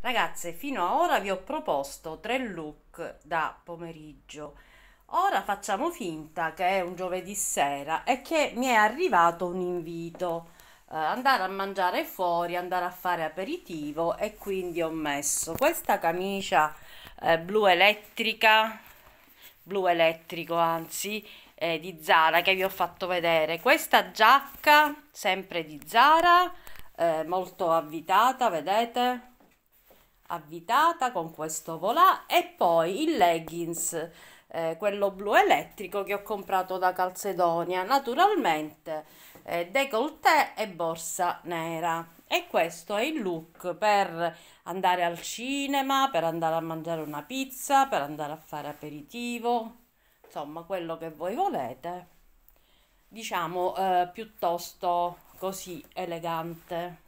Ragazze, fino ad ora vi ho proposto tre look da pomeriggio. Ora facciamo finta che è un giovedì sera e che mi è arrivato un invito. Eh, andare a mangiare fuori, andare a fare aperitivo e quindi ho messo questa camicia eh, blu elettrica, blu elettrico anzi, eh, di Zara che vi ho fatto vedere. Questa giacca sempre di Zara, eh, molto avvitata, vedete? avvitata con questo volà e poi il leggings eh, quello blu elettrico che ho comprato da Calcedonia naturalmente eh, décolleté e borsa nera e questo è il look per andare al cinema per andare a mangiare una pizza per andare a fare aperitivo insomma quello che voi volete diciamo eh, piuttosto così elegante